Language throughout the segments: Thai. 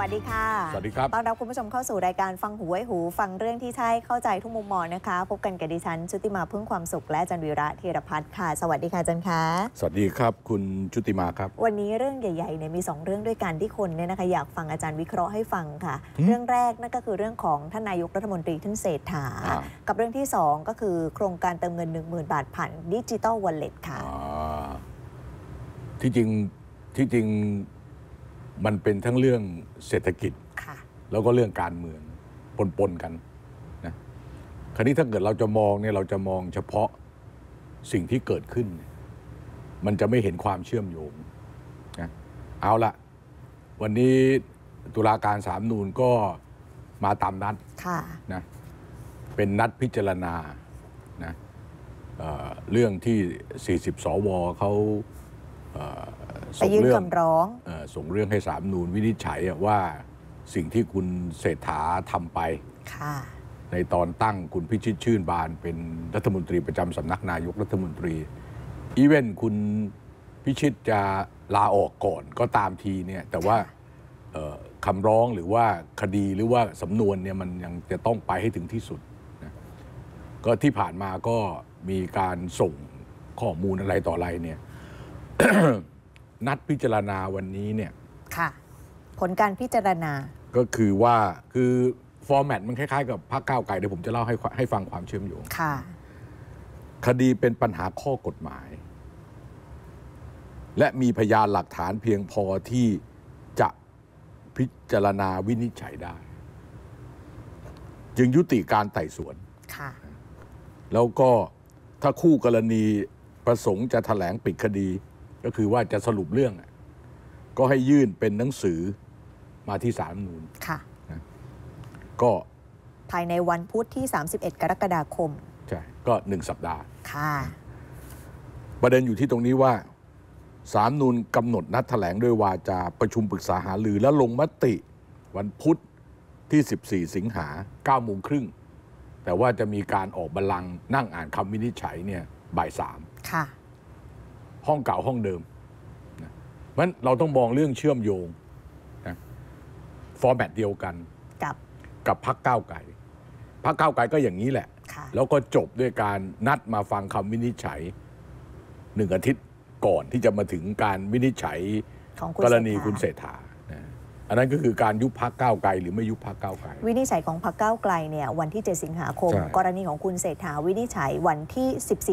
วัสดีค่ะ สวัสดีครับต้อนรับคุณผู้ชมเข้าสู่รายการฟัง หูไว้หู ฟังเรื่องที่ใช่เข้าใจทุกมุมมองนะคะ พบกันกับดิฉันชุติมาพึ่งความสุขและจันวีระธีรพัฒน์ค่ะ สวัสดีค่ะจันค่ะสวัสดีครับ คุณชุติมาครับ วันนี้เรื่องใหญ่ๆเนี่ยมี 2 เรื่องด้วยกันที่คนเนี่ยนะคะอยากฟังอาจารย์วิเคราะห์ให้ฟังค่ะ เรื่องแรกนั่นก็คือเรื่องของท่านนายกรัฐมนตรีท่านเศรษฐา กับเรื่องที่ 2 ก็คือ โครงการเติมเงิน1 0,000บาทผ่านดิจิตอลวอลเล็ตค่ะ ที่จริงที่จริงมันเป็นทั้งเรื่องเศรษฐกิจ แล้วก็เรื่องการเมืองปนๆกันนะ คราวนี้ถ้าเกิดเราจะมองเนี่ยเราจะมองเฉพาะสิ่งที่เกิดขึ้น มันจะไม่เห็นความเชื่อมโยงนะเอาละวันนี้ตุลาการสามนูนก็มาตามนัดนะเป็นนัดพิจารณานะเเรื่องที่ 40สวเขาส่งเรื่องร้องส่งเรื่องให้สามนูนวินิจฉัยว่าสิ่งที่คุณเศรษฐาทำไปในตอนตั้งคุณพิชิตชื่นบานเป็นรัฐมนตรีประจำสำนักนายกรัฐมนตรี อีเวนคุณพิชิตจะลาออกก่อนก็ตามทีเนี่ย แต่ว่าคำร้องหรือว่าคดีหรือว่าสำนวนเนี่ยมันยังจะต้องไปให้ถึงที่สุดนะก็ที่ผ่านมาก็มีการส่งข้อมูลอะไรต่ออะไรเนี่ยนัดพิจารณาวันนี้เนี่ย ค่ะ ผลการพิจารณา ก็คือว่า คือ ฟอร์แมตมันคล้ายๆกับ พรรคก้าวไกลเดี๋ยวผมจะเล่าให้ให้ฟังความเชื่อมโยง ค่ะ คดีเป็นปัญหาข้อกฎหมาย และมีพยานหลักฐานเพียงพอที่จะพิจารณาวินิจฉัยได้ จึงยุติการไต่สวน ค่ะ แล้วก็ถ้าคู่กรณีประสงค์จะถแถลงปิดคดีก็คือว่าจะสรุปเรื่อง ก็ให้ยื่นเป็นหนังสือมาที่สารนูน ค่ะ ก็ภายในวันพุธที่ 31 กรกฎาคม ใช่ ก็หนึ่งสัปดาห์ ค่ะ ประเด็นอยู่ที่ตรงนี้ว่าสามนูนกำหนดนัดถแถลง ด้วยวาจาประชุมปรึกษาหารือและลงมติวันพุธที่ 14 สิงหา9โมงครึ่ง แต่ว่าจะมีการออกบัลลังก์นั่งอ่านคำวินิจฉัยเนี่ยบ่ายสามค่ะห้องเก่าห้องเดิม เพราะฉะนั้นเราต้องมองเรื่องเชื่อมโยงนะฟอร์แมตเดียวกันกับกับพักเก้าไกลพักเก้าไกลก็อย่างนี้แหละ แล้วก็จบด้วยการนัดมาฟังคำวินิจฉัยหนึ่งอาทิตย์ก่อนที่จะมาถึงการวินิจฉัยกรณีคุณเศรษฐาอันนั้นก็คือการยุบพักก้าวไกลหรือไม่ยุบพักก้าวไกล วินิจฉัยของพักก้าวไกลเนี่ย วันที่7สิงหาคม กรณีของคุณเศรษฐาวินิจฉัยวันที่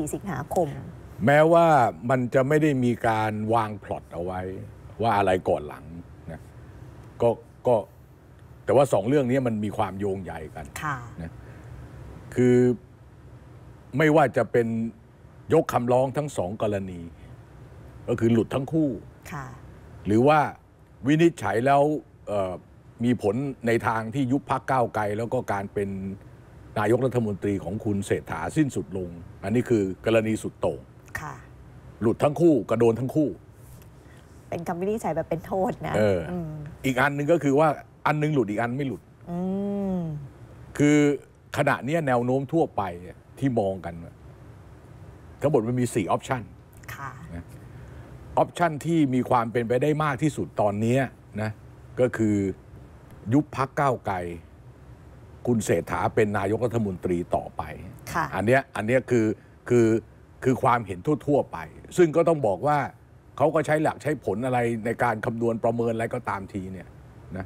14สิงหาคมแม้ว่ามันจะไม่ได้มีการวางพล็อตเอาไว้ ว่าอะไรก่อนหลังนะก็ก็ แต่ว่าสองเรื่องนี้มันมีความโยงใยกันค่ะนะคือไม่ว่าจะเป็นยกคำร้องทั้งสองกรณี ก็คือหลุดทั้งคู่ค่ะหรือว่าวินิจฉัยแล้วมีผลในทางที่ยุบพักก้าวไกล แล้วก็การเป็นนายกรัฐมนตรีของคุณเศรษฐาสิ้นสุดลง อันนี้คือกรณีสุดโต่งหลุดทั้งคู่กระโดนทั้งคู่ เป็นคำวินิจฉัยแบบเป็นโทษนะเอออีกอันหนึ่งก็คือว่า อันนึงหลุด อีกอันไม่หลุด คือขณะนี้แนวโน้มทั่วไปที่มองกันทั้งหมดมันมีสี่ออปชันออปชันที่มีความเป็นไปได้มากที่สุดตอนนี้นะ ก็คือ ยุบพักก้าวไกลคุณเศรษฐาเป็นนายกรัฐมนตรีต่อไปอันเนี้ย อันเนี้ยคือคือคือความเห็นทั่วๆไป ซึ่งก็ต้องบอกว่าเขาก็ใช้หลักใช้ผลอะไรในการคำนวณประเมินอะไรก็ตามทีเนี่ยนะ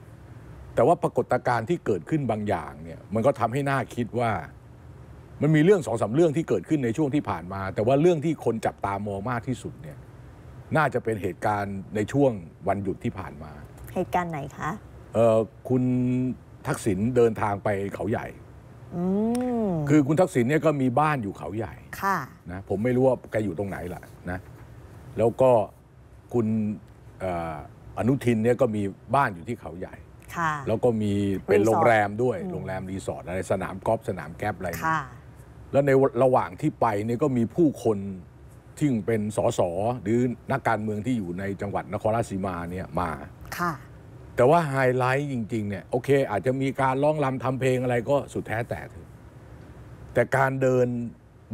แต่ว่าปรากฏการณ์ที่เกิดขึ้นบางอย่างเนี่ย มันก็ทำให้น่าคิดว่ามันมีเรื่องสองสาเรื่องที่เกิดขึ้นในช่วงที่ผ่านมา แต่ว่าเรื่องที่คนจับตามองมากที่สุดเนี่ยน่าจะเป็นเหตุการณ์ในช่วงวันหยุดที่ผ่านมา เหตุการณ์ไหนคะเออคุณทักษิณเดินทางไปเขาใหญ่คือคุณทักษิณเนี่ยก็มีบ้านอยู่เขาใหญ่ค่ะนะผมไม่รู้ว่าแกอยู่ตรงไหนล่ะนะแล้วก็คุณอนุทินเนี่ยก็มีบ้านอยู่ที่เขาใหญ่ แล้วก็มีเป็นโรงแรมด้วยโรงแรม รีสอร์ทอะไรสนามกอล์ฟสนามแก๊บอะไรแล้วในระหว่างที่ไปเนี่ยก็มีผู้คนที่เป็นสสหรือนักการเมืองที่อยู่ในจังหวัดนครราชสีมาเนี่ยมาค่ะแต่ว่าไฮไลท์จริง ๆ เนี่ยโอเคอาจจะมีการร้องรำทำเพลงอะไรก็สุดแท้แต่แต่การเดิน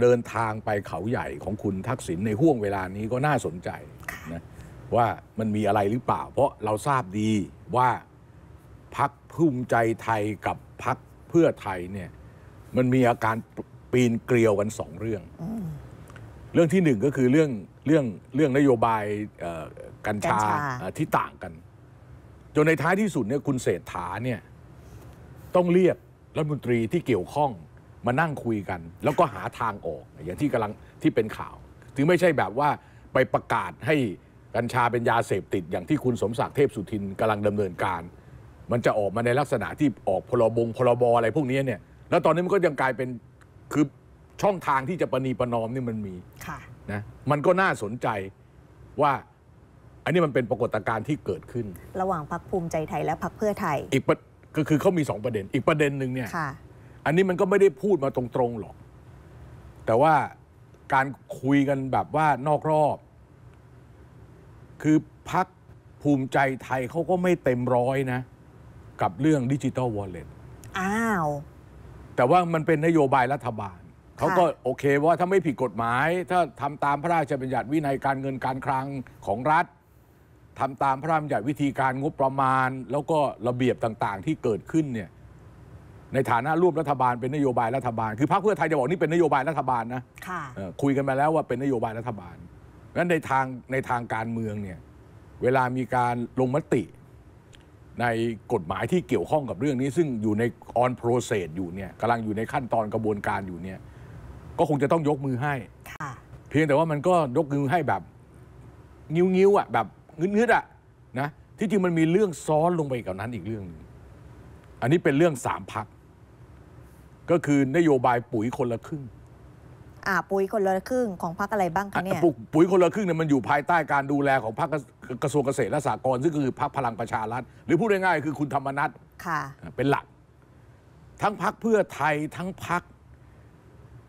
เดินทางไปเขาใหญ่ของคุณทักษิณในห่วงเวลานี้ก็น่าสนใจนะว่ามันมีอะไรหรือเปล่า เพราะเราทราบดีว่าพักภูมิใจไทยกับพักเพื่อไทยเนี่ยมันมีอาการปีนเกลียวกันสองเรื่องเรื่องที่หนึ่งก็คือเรื่องเรื่องเรื่อง นโยบายกัญชาที่ต่างกัน จนในท้ายที่สุดเนี่ยคุณเศรษฐาเนี่ยต้องเรียก รัฐมนตรีที่เกี่ยวข้องมานั่งคุยกัน แล้วก็หาทางออกอย่างที่กำลังที่เป็นข่าว ถึงไม่ใช่แบบว่าไปประกาศให้กัญชาเป็นยาเสพติดอย่างที่คุณสมศักดิ์เทพสุทินกำลังดำเนินการ มันจะออกมาในลักษณะที่ออก พรบงพรบอะไรพวกนี้เนี่ยแล้วตอนนี้มันก็ยังกลายเป็นคือ ช่องทางที่จะประนีประนอมนี่มันมีนะมันก็น่าสนใจว่าอันนี้มันเป็นปรากฏการณ์ที่เกิดขึ้น ระหว่างพรรคภูมิใจไทยและพรรคเพื่อไทยอีกก็คือเขามีสองประเด็นอีกประเด็นหนึ่งเนี่ยอันนี้มันก็ไม่ได้พูดมาตรงๆหรอก แต่ว่าการคุยกันแบบว่านอกรอบ คือพักภูมิใจไทยเขาก็ไม่เต็มร้อยนะ กับเรื่องดิจิตอลวอลเล็ตอ้าว แต่ว่ามันเป็นนโยบายรัฐบาล เขาก็โอเคว่าถ้าไม่ผิดกฎหมาย ถ้าทำตามพระราชบัญญัติวินัยการเงินการคลังของรัฐทำตามพระราชบัญญัติวิธีการงบประมาณ แล้วก็ระเบียบต่าง ๆที่เกิดขึ้นเนี่ยในฐานะร่วมรัฐบาล เป็นนโยบายรัฐบาลคือ พรรคเพื่อไทยจะบอกนี่เป็นนโยบายรัฐบาลนะค่ะคุยกันมาแล้วว่าเป็นนโยบายรัฐบาลงั้นในทางในทางการเมืองเนี่ยเวลามีการลงมติ ในกฎหมายที่เกี่ยวข้องกับเรื่องนี้ ซึ่งอยู่ใน on process อยู่เนี่ยกำลังอยู่ในขั้นตอนกระบวนการอยู่เนี่ยก็คงจะต้องยกมือให้ค่ะเพียงแต่ว่ามันก็ยกมือให้แบบงิ้วๆอ่ะแบบงืดๆอ่ะนะที่จริงมันมีเรื่องซ้อนลงไปกับนั้นอีกเรื่องหนึงอันนี้เป็นเรื่องสามพักก็คือนโยบายปุ๋ยคนละครึ่งอ่าปุ๋ยคนละครึ่งของพรรคอะไรบ้างคะเนี่ยปุ๋ยคนละครึ่งเนี่ยมันอยู่ภายใต้การดูแลของพรรคกระทรวงเกษตรและสหกรณ์ซึ่งคือพรรคพลังประชารัฐ หรือพูดง่ายๆคือคุณธรรมนัะเป็นหลัก ทั้งพรรคเพื่อไทยทั้งพรรค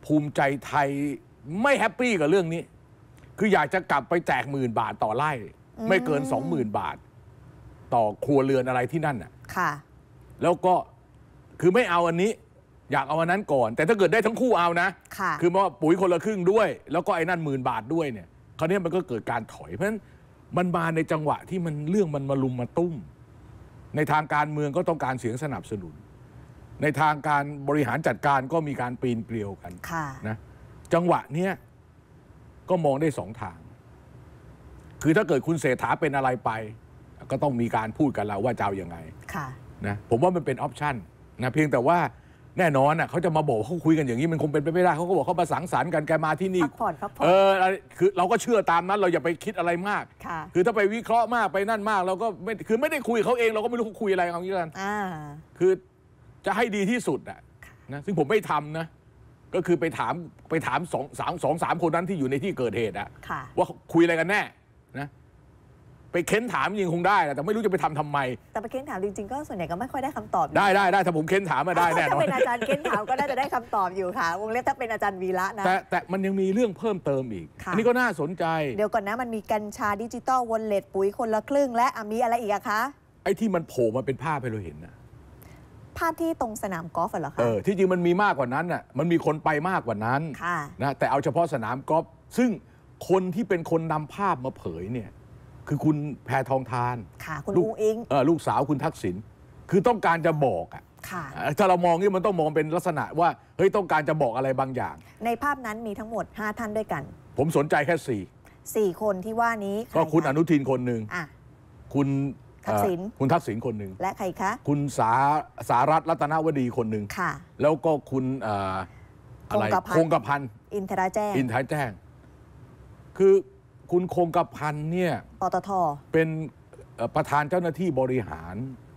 ภูมิใจไทยไม่แฮปปี้กับเรื่องนี้ คืออยากจะกลับไปแจกหมื่นบาทต่อไร่ ไม่เกินสองหมื่นบาท ต่อครัวเรือนอะไรที่นั่นน่ะค่ะแล้วก็คือไม่เอาอันนี้อยากเอาอันนั้นก่อนแต่ถ้าเกิดได้ทั้งคู่เอานะค่ะคือว่าปุ๋ยคนละครึ่งด้วย แล้วก็ไอ้นั่นหมื่นบาทด้วยเนี่ยคราวนี้มันก็เกิดการถอย เพราะฉะนั้นมันมาในจังหวะที่มันเรื่องมันมาลุมมาตุ้ม ในทางการเมืองก็ต้องการเสียงสนับสนุน ในทางการบริหารจัดการก็มีการปีนเกลียวกันค่ะนะจังหวะเนี้ยก็มองได้สองทาง คือถ้าเกิดคุณเศรษฐาเป็นอะไรไป ก็ต้องมีการพูดกันแล้วว่าจะเอาอย่างไงค่ะนะผมว่ามันเป็นออปชันนะเพียงแต่ว่าแน่นอนอ่ะเขาจะมาบอกเขาคุยกันอย่างนี้มันคงเป็นไปไม่ได้เขาก็บอกเขาประสังสารกันแกมาที่นี่พักผ่อนพักผ่อนเออคือเราก็เชื่อตามนั้นเราอย่าไปคิดอะไรมากคือถ้าไปวิเคราะห์มากไปนั่นมาก เราก็ไม่คือไม่ได้คุยเขาเองเราก็ไม่รู้เขาคุยอะไรเอางี้กันคือจะให้ดีที่สุดอ่ะนะซึ่งผมไม่ทำนะ ก็คือไปถามไปถามสองสามสองสามคนนั้นที่อยู่ในที่เกิดเหตุอ่ะว่าคุยอะไรกันแน่ นะไปเค้นถามยิงคงได้แหละแต่ไม่รู้จะไปทำทำไม แต่ไปเค้นถามจริงๆ ก็ส่วนใหญ่ก็ไม่ค่อยได้คำตอบได้ได้ได้ถ้าผมเค้นถามมาได้แน่นถ้าเป็นอาจารย์เค้นถามก็น่าจะได้คำตอบอยู่ค่ะวงเล็บถ้าเป็นอาจารย์วีระนะแต่แต่มันยังมีเรื่องเพิ่มเติมอีกอันี้ก็น่าสนใจเดี๋ยวก่อนนะมันมีกัญชาดิจิตอลวอลเล็ตปุ๋ยคนละครึ่งและอมีอะไรอีกอะคะไอ้ที่มันโผล่มาเป็นภาพให้เราเห็นนะภาพที่ตรงสนามกอล์ฟเหรอคะเออที่จริงมันมีมากกว่านั้นน่ะมันมีคนไปมากกว่านั้นค่ะนะแต่เอาเฉพาะสนามกอล์ฟซึ่งคนที่เป็นคนนาภาพมาเผยเนี่ยคือคุณแพทองทานค่ะคุณลูกอิงลูกสาว คุณทักษิณคือต้องการจะบอกอะถ้าเรามองนี่มันต้องมองเป็นลักษณะว่าเฮ้ยต้องการจะบอกอะไรบางอย่าง ในภาพนั้นมีทั้งหมด 5 ท่านด้วยกัน ผมสนใจแค่ 4 4 คนที่ว่านี้ก็คุณอนุทินคนหนึ่งคุณทักษิณคุณทักษิณคนหนึ่งและใครคะคุณสาสารัตรัตนวดีคนหนึ่งค่ะ แล้วก็คุณอะไรคงกระพันอินทราแจ้งอินทราแจ้งคือคุณคงกระพันเนี่ยปตทเป็นประธานเจ้าหน้าที่บริหาร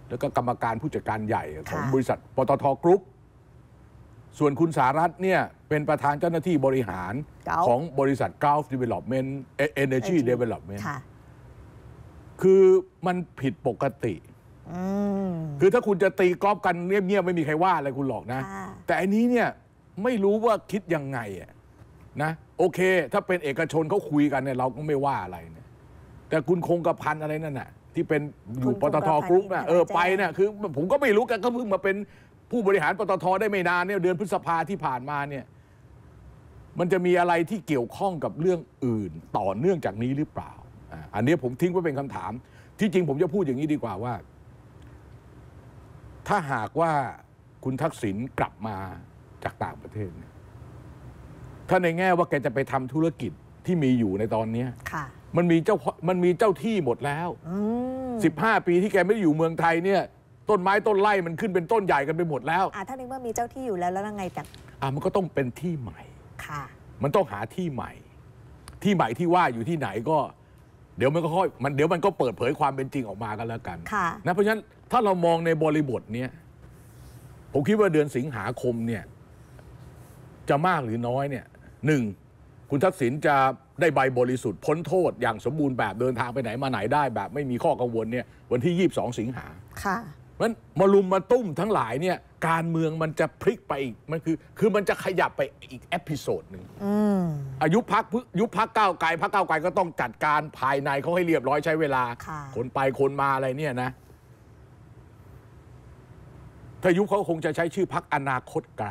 แล้วก็กรรมการผู้จัดการใหญ่ของบริษัทปตทกรุ๊ปส่วนคุณสารัตเนี่ยเป็นประธานเจ้าหน้าที่บริหารของบริษัท Gulf Development Energy Development คือมันผิดปกติคือถ้าคุณจะตีกอบฟกันเงียบๆไม่มีใครว่าอะไรคุณหรอกนะ แต่อันนี้เนี่ยไม่รู้ว่าคิดยังไงนะโอเคถ้าเป็นเอกชนเขาคุยกันเนี่ยเราก็ไม่ว่าอะไรเนี่ยแต่คุณคงกระพันอะไรนั่นน่ะที่เป็นอยู่ปตทกรุ๊ปน่ะเออไปน่ะคือผมก็ไม่รู้กันก็เพิ่งมาเป็นผู้บริหารปตทได้ไม่นานเนี่ยเดือนพฤษภาที่ผ่านมาเนี่ยมันจะมีอะไรที่เกี่ยวข้องกับเรื่องอื่นต่อเนื่องจากนี้หรือเปล่าอันนี้ผมทิ้งไว้เป็นคำถาม ที่จริงผมจะพูดอย่างนี้ดีกว่าว่า ถ้าหากว่าคุณทักษิณกลับมาจากต่างประเทศเนี่ยถ้าในแง่ ว่าแกจะไปทำธุรกิจที่มีอยู่ในตอนเนี้ยค่ะ มันมีเจ้ามันมีเจ้าที่หมดแล้วสิบห้าปีที่แกไม่ได้อยู่เมืองไทยเนี่ยต้นไม้ต้นไร่มันขึ้นเป็นต้นใหญ่กันไปหมดแล้ว อ่าถ้าในเมื่อมีเจ้าที่อยู่แล้วแล้วไงแต่อ่ามันก็ต้องเป็นที่ใหม่ค่ะ มันต้องหาที่ใหม่ ที่ใหม่ที่ว่าอยู่ที่ไหนก็ เดี๋ยวมันก็ค่อยมันเดี๋ยวมันก็เปิดเผยความเป็นจริงออกมากันแล้วกันนะเพราะฉะนั้นถ้าเรามองในบริบทเนี้ยผมคิดว่าเดือนสิงหาคมเนี่ย จะมากหรือน้อยเนี่ยหนึ่งคุณทักษิณจะได้ใบบริสุทธิ์พ้นโทษอย่างสมบูรณ์แบบเดินทางไปไหนมาไหนได้แบบไม่มีข้อกังวลเนี่ย วันที่22สิงหาค่ะมันมาลุมมาตุ้มทั้งหลายเนี่ย การเมืองมันจะพลิกไปอีกมันคือคือมันจะขยับไปอีกเอพิโซดหนึ่งอายุพักยุพักก้าวไกล พักก้าวไกลก็ต้องจัดการภายในเขาให้เรียบร้อยใช้เวลา คนไปคนมาอะไรเนี่ยนะถ้ายุบเขาคงจะใช้ชื่อพักอนาคตไกล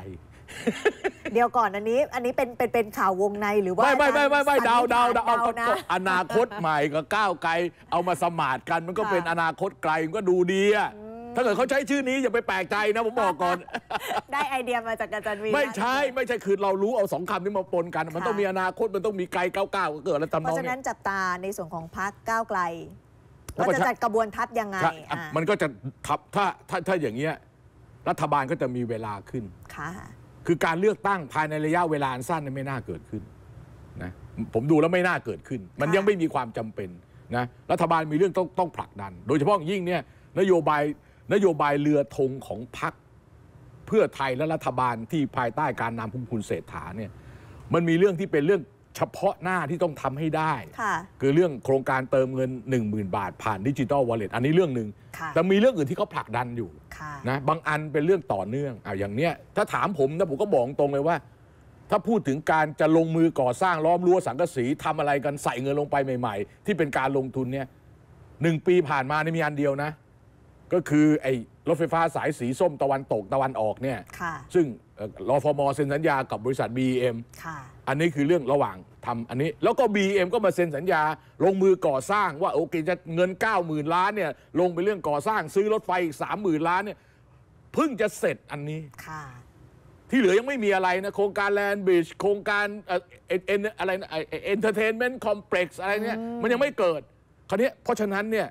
เดี๋ยวก่อนอันนี้อันนี้เป็นเป็นเป็นข่าววงในหรือว่าไม่ไม่ไม่ไม่ไม่ดาวดาวดาวเอานอนาคตใหม่กับก้าวไกลเอามาสมานกัน มันก็เป็นอนาคตไกลมันก็ดูดีอะถ้าเกิดเขาใช้ชื่อนี้อย่าไปแปลกใจนะผมบอกก่อน ได้ไอเดียมาจากอาจารย์วีรไม่ใช่ไม่ใช่คือเรารู้เอาสองคำนี้มาปนกัน มันต้องมีอนาคตมันต้องมีไกลก้าวกก็เกิดอะไรตำเพราะฉะนั้นจับตาในส่วนของพักก้าวไกลแลว่าจะจัดกระบวนทัพยังไงมันก็จะทับถ้าถ้าถ้าอย่างเงี้ยรัฐบาลก็จะมีเวลาขึ้นค่ะคือการเลือกตั้งภายในระยะเวลาสั้นไม่น่าเกิดขึ้นนะผมดูแล้วไม่น่าเกิดขึ้น มันยังไม่มีความจำเป็นนะรัฐบาลมีเรื่องต้องต้องผลักดัน โดยเฉพาะยิ่งเนี่ยนโยบายนโยบายเรือธงของพรรคเพื่อไทยและรัฐบาลที่ภายใต้การนำพุ่มคุณเศรษฐาเนี่ยมันมีเรื่องที่เป็นเรื่องเฉพาะหน้าที่ต้องทำให้ได้คือเรื่องโครงการเติมเงิน 1 0,000บาท ผ่านดิจิตอลวอลเล็ตอันนี้เรื่องหนึ่งแต่มีเรื่องอื่นที่เขาผลักดันอยู่นะบางอันเป็นเรื่องต่อเนื่องอ่าอย่างเนี้ย ถ้าถามผมนะ ผมก็บอกตรงเลยว่า ถ้าพูดถึงการจะลงมือก่อสร้างล้อมรั้วสังกะสีทำอะไรกันใส่เงินลงไปใหม่ ๆ ที่เป็นการลงทุนเนี่ยหนึ่งปีผ่านมาในมีอันเดียวนะ ก็คือไอ้รถไฟฟ้าสายสีส้มตะวันตกตะวันออกเนี่ยซึ่งรอฟอมอเซ็นสัญญากับบริษัท BEM ค่ะอันนี้คือเรื่องระหว่างทำอันนี้ แล้วก็ BM ก็มาเซ็นสัญญาลงมือก่อสร้างว่าโอเคจะเงิน 9 0,000 ล้านเนี่ยลงไปเรื่องก่อสร้างซื้อรถไฟอีกสามหมื่นล้านเนี่ยเพิ่งจะเสร็จอันนี้ ที่เหลือยังไม่มีอะไรนะ โครงการแลนด์บิชโครงการเอ็นอะไรเอ็นเตอร์เทนเมนต์คอมเพล็กซ์อะไรเนี่ยมันยังไม่เกิดคราวนี้เพราะฉะนั้นเนี่ย